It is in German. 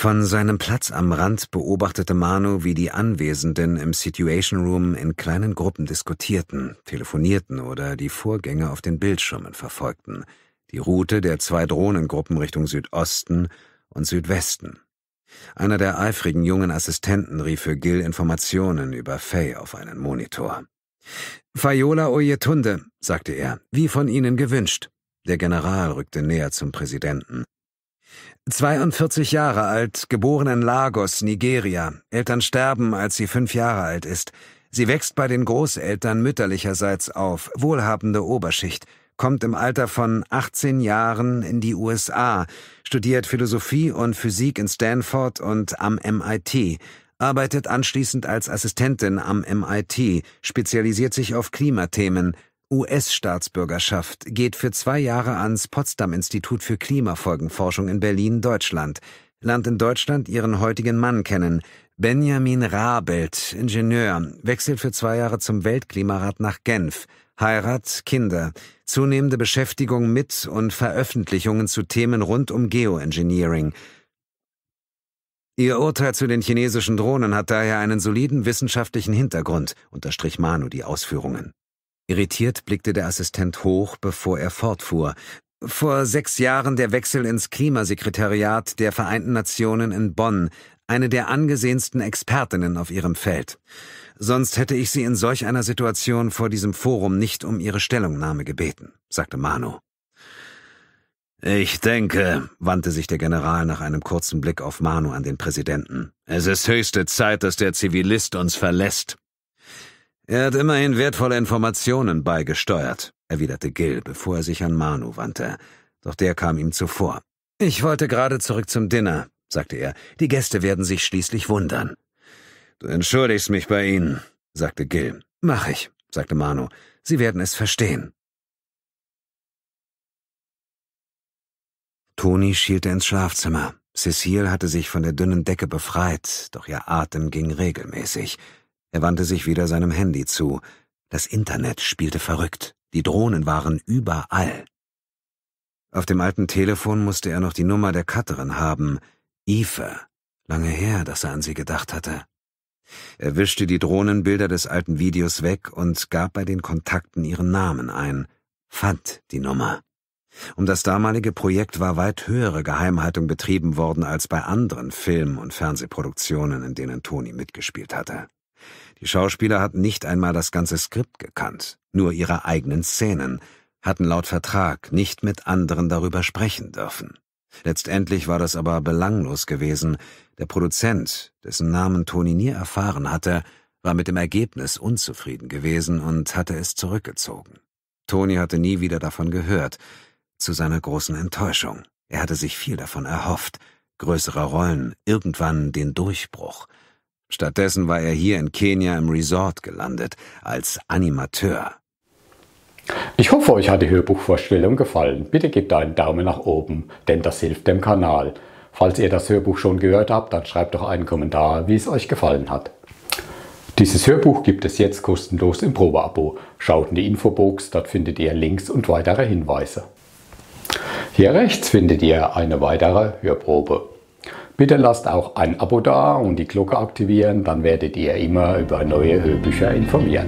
Von seinem Platz am Rand beobachtete Manu, wie die Anwesenden im Situation Room in kleinen Gruppen diskutierten, telefonierten oder die Vorgänge auf den Bildschirmen verfolgten, die Route der zwei Drohnengruppen Richtung Südosten und Südwesten. Einer der eifrigen jungen Assistenten rief für Gil Informationen über Faye auf einen Monitor. Fayola Oyetunde, sagte er, wie von Ihnen gewünscht. Der General rückte näher zum Präsidenten. 42 Jahre alt, geboren in Lagos, Nigeria. Eltern sterben, als sie fünf Jahre alt ist. Sie wächst bei den Großeltern mütterlicherseits auf, wohlhabende Oberschicht, kommt im Alter von 18 Jahren in die USA, studiert Philosophie und Physik in Stanford und am MIT, arbeitet anschließend als Assistentin am MIT, spezialisiert sich auf Klimathemen, US-Staatsbürgerschaft geht für zwei Jahre ans Potsdam-Institut für Klimafolgenforschung in Berlin, Deutschland. Lernt in Deutschland ihren heutigen Mann kennen. Benjamin Rabelt, Ingenieur, wechselt für zwei Jahre zum Weltklimarat nach Genf. Heirat, Kinder, zunehmende Beschäftigung mit und Veröffentlichungen zu Themen rund um Geoengineering. Ihr Urteil zu den chinesischen Drohnen hat daher einen soliden wissenschaftlichen Hintergrund, unterstrich Manu die Ausführungen. Irritiert blickte der Assistent hoch, bevor er fortfuhr. Vor sechs Jahren der Wechsel ins Klimasekretariat der Vereinten Nationen in Bonn, eine der angesehensten Expertinnen auf ihrem Feld. Sonst hätte ich sie in solch einer Situation vor diesem Forum nicht um ihre Stellungnahme gebeten, sagte Manu. Ich denke, wandte sich der General nach einem kurzen Blick auf Manu an den Präsidenten. Es ist höchste Zeit, dass der Zivilist uns verlässt. Er hat immerhin wertvolle Informationen beigesteuert, erwiderte Gil, bevor er sich an Manu wandte. Doch der kam ihm zuvor. Ich wollte gerade zurück zum Dinner, sagte er. Die Gäste werden sich schließlich wundern. Du entschuldigst mich bei ihnen, sagte Gil. Mach ich, sagte Manu. Sie werden es verstehen. Toni schielte ins Schlafzimmer. Cecile hatte sich von der dünnen Decke befreit, doch ihr Atem ging regelmäßig. Er wandte sich wieder seinem Handy zu. Das Internet spielte verrückt. Die Drohnen waren überall. Auf dem alten Telefon musste er noch die Nummer der Cutterin haben. Eva. Lange her, dass er an sie gedacht hatte. Er wischte die Drohnenbilder des alten Videos weg und gab bei den Kontakten ihren Namen ein, fand die Nummer. Um das damalige Projekt war weit höhere Geheimhaltung betrieben worden als bei anderen Film- und Fernsehproduktionen, in denen Toni mitgespielt hatte. Die Schauspieler hatten nicht einmal das ganze Skript gekannt, nur ihre eigenen Szenen, hatten laut Vertrag nicht mit anderen darüber sprechen dürfen. Letztendlich war das aber belanglos gewesen. Der Produzent, dessen Namen Toni nie erfahren hatte, war mit dem Ergebnis unzufrieden gewesen und hatte es zurückgezogen. Toni hatte nie wieder davon gehört, zu seiner großen Enttäuschung. Er hatte sich viel davon erhofft, größere Rollen, irgendwann den Durchbruch – Stattdessen war er hier in Kenia im Resort gelandet, als Animateur. Ich hoffe, euch hat die Hörbuchvorstellung gefallen. Bitte gebt einen Daumen nach oben, denn das hilft dem Kanal. Falls ihr das Hörbuch schon gehört habt, dann schreibt doch einen Kommentar, wie es euch gefallen hat. Dieses Hörbuch gibt es jetzt kostenlos im Probeabo. Schaut in die Infobox, dort findet ihr Links und weitere Hinweise. Hier rechts findet ihr eine weitere Hörprobe. Bitte lasst auch ein Abo da und die Glocke aktivieren, dann werdet ihr immer über neue Hörbücher informiert.